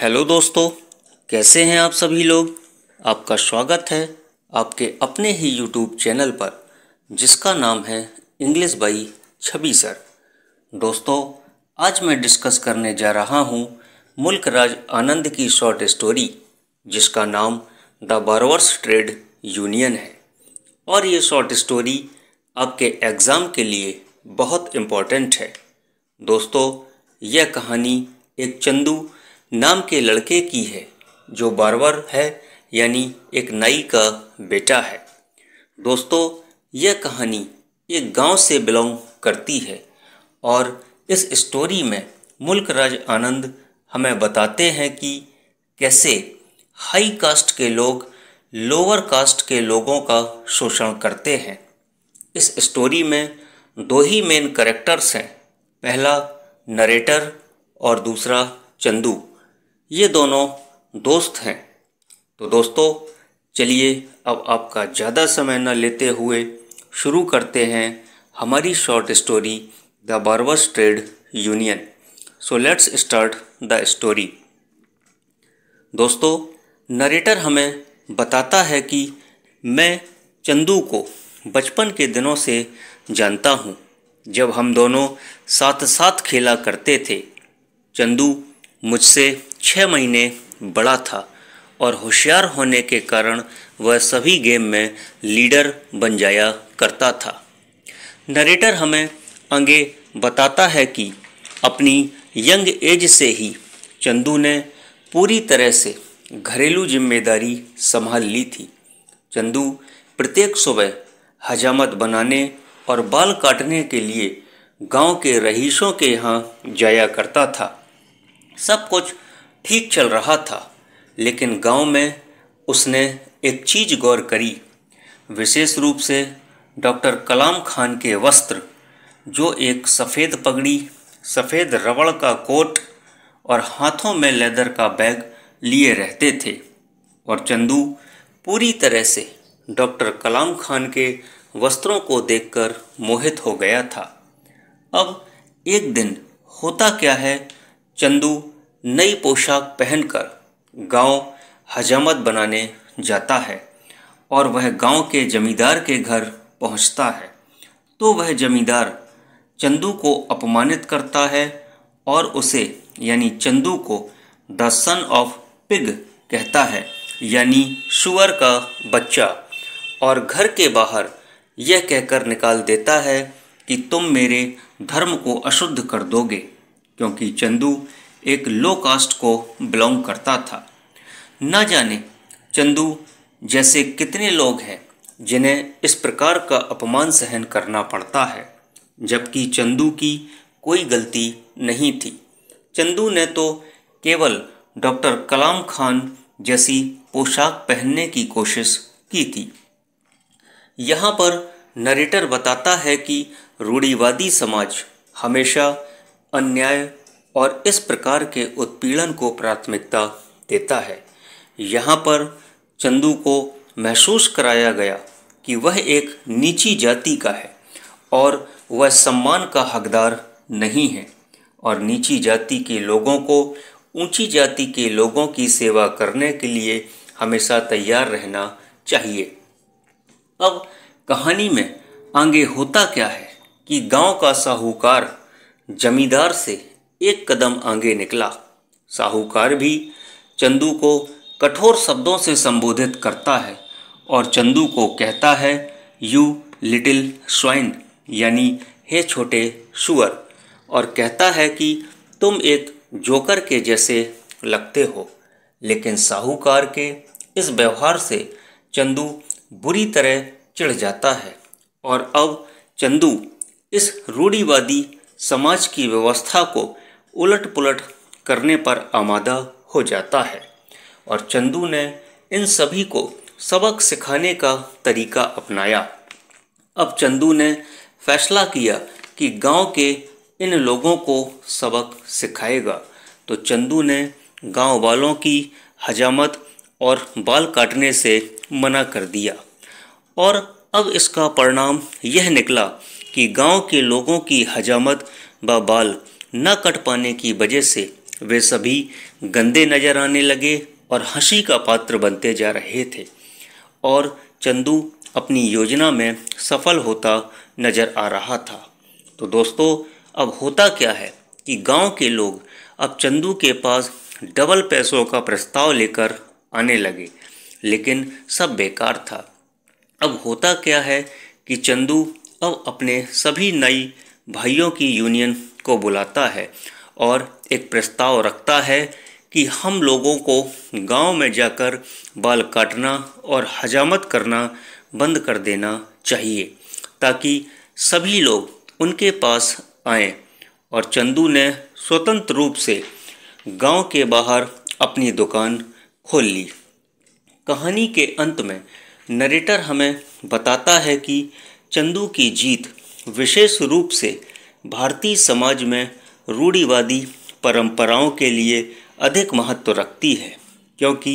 hello दोस्तों कैसे हैं आप सभी लोग आपका स्वागत है आपके अपने ही यूट्यूब चैनल पर जिसका नाम है इंग्लिश बाई छबी सर दोस्तों आज मैं डिस्कस करने जा रहा हूं मुल्क राज आनंद की शॉर्ट स्टोरी जिसका नाम द बारवर्स ट्रेड यूनियन है और ये शॉर्ट स्टोरी आपके एग्ज़ाम के लिए बहुत इम्पॉर्टेंट है दोस्तों यह कहानी एक चंदू नाम के लड़के की है जो बारवर है यानी एक नाई का बेटा है दोस्तों यह कहानी एक गांव से बिलोंग करती है और इस स्टोरी में मुल्क राज आनंद हमें बताते हैं कि कैसे हाई कास्ट के लोग लोअर कास्ट के लोगों का शोषण करते हैं इस स्टोरी में दो ही मेन करेक्टर्स हैं पहला नरेटर और दूसरा चंदू ये दोनों दोस्त हैं तो दोस्तों चलिए अब आपका ज़्यादा समय न लेते हुए शुरू करते हैं हमारी short story the barber's trade union so let's start the story दोस्तों नरेटर हमें बताता है कि मैं चंदू को बचपन के दिनों से जानता हूँ जब हम दोनों साथ साथ खेला करते थे चंदू मुझसे छः महीने बड़ा था और होशियार होने के कारण वह सभी गेम में लीडर बन जाया करता था नरेटर हमें आगे बताता है कि अपनी यंग एज से ही चंदू ने पूरी तरह से घरेलू जिम्मेदारी संभाल ली थी चंदू प्रत्येक सुबह हजामत बनाने और बाल काटने के लिए गांव के रहीशों के यहाँ जाया करता था सब कुछ ठीक चल रहा था लेकिन गांव में उसने एक चीज़ गौर करी विशेष रूप से डॉक्टर कलाम खान के वस्त्र जो एक सफ़ेद पगड़ी सफ़ेद रबड़ का कोट और हाथों में लेदर का बैग लिए रहते थे और चंदू पूरी तरह से डॉक्टर कलाम खान के वस्त्रों को देखकर मोहित हो गया था अब एक दिन होता क्या है चंदू नई पोशाक पहनकर गांव हजामत बनाने जाता है और वह गांव के जमींदार के घर पहुंचता है तो वह जमींदार चंदू को अपमानित करता है और उसे यानी चंदू को द सन ऑफ पिग कहता है यानी शुअर का बच्चा और घर के बाहर यह कहकर निकाल देता है कि तुम मेरे धर्म को अशुद्ध कर दोगे क्योंकि चंदू एक लो कास्ट को बिलोंग करता था न जाने चंदू जैसे कितने लोग हैं जिन्हें इस प्रकार का अपमान सहन करना पड़ता है जबकि चंदू की कोई गलती नहीं थी चंदू ने तो केवल डॉक्टर कलाम खान जैसी पोशाक पहनने की कोशिश की थी यहाँ पर नरेटर बताता है कि रूढ़ीवादी समाज हमेशा अन्याय और इस प्रकार के उत्पीड़न को प्राथमिकता देता है यहाँ पर चंदू को महसूस कराया गया कि वह एक नीची जाति का है और वह सम्मान का हकदार नहीं है और नीची जाति के लोगों को ऊंची जाति के लोगों की सेवा करने के लिए हमेशा तैयार रहना चाहिए अब कहानी में आगे होता क्या है कि गांव का साहूकार जमींदार से एक कदम आगे निकला साहूकार भी चंदू को कठोर शब्दों से संबोधित करता है और चंदू को कहता है यू लिटिल स्वाइन यानी हे छोटे शुअर और कहता है कि तुम एक जोकर के जैसे लगते हो लेकिन साहूकार के इस व्यवहार से चंदू बुरी तरह चिढ़ जाता है और अब चंदू इस रूढ़ीवादी समाज की व्यवस्था को उलट पुलट करने पर आमादा हो जाता है और चंदू ने इन सभी को सबक सिखाने का तरीका अपनाया अब चंदू ने फैसला किया कि गांव के इन लोगों को सबक सिखाएगा तो चंदू ने गांव वालों की हजामत और बाल काटने से मना कर दिया और अब इसका परिणाम यह निकला कि गांव के लोगों की हजामत व बाल न कट पाने की वजह से वे सभी गंदे नजर आने लगे और हंसी का पात्र बनते जा रहे थे और चंदू अपनी योजना में सफल होता नजर आ रहा था तो दोस्तों अब होता क्या है कि गांव के लोग अब चंदू के पास डबल पैसों का प्रस्ताव लेकर आने लगे लेकिन सब बेकार था अब होता क्या है कि चंदू अब अपने सभी नई भाइयों की यूनियन को बुलाता है और एक प्रस्ताव रखता है कि हम लोगों को गांव में जाकर बाल काटना और हजामत करना बंद कर देना चाहिए ताकि सभी लोग उनके पास आएं और चंदू ने स्वतंत्र रूप से गांव के बाहर अपनी दुकान खोल ली कहानी के अंत में नरेटर हमें बताता है कि चंदू की जीत विशेष रूप से भारतीय समाज में रूढ़िवादी परंपराओं के लिए अधिक महत्व रखती है क्योंकि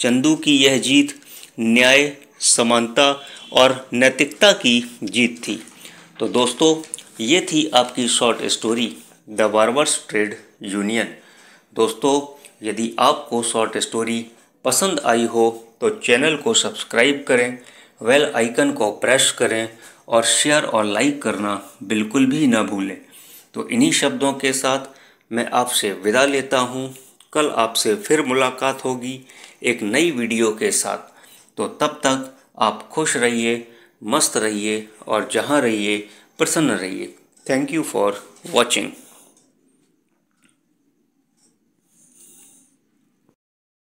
चंदू की यह जीत न्याय समानता और नैतिकता की जीत थी तो दोस्तों ये थी आपकी short story the barber's trade union दोस्तों यदि आपको शॉर्ट स्टोरी पसंद आई हो तो चैनल को सब्सक्राइब करें वेल आइकन को प्रेस करें और शेयर और लाइक करना बिल्कुल भी ना भूलें तो इन्हीं शब्दों के साथ मैं आपसे विदा लेता हूँ कल आपसे फिर मुलाकात होगी एक नई वीडियो के साथ तो तब तक आप खुश रहिए मस्त रहिए और जहाँ रहिए प्रसन्न रहिए थैंक यू फॉर वॉचिंग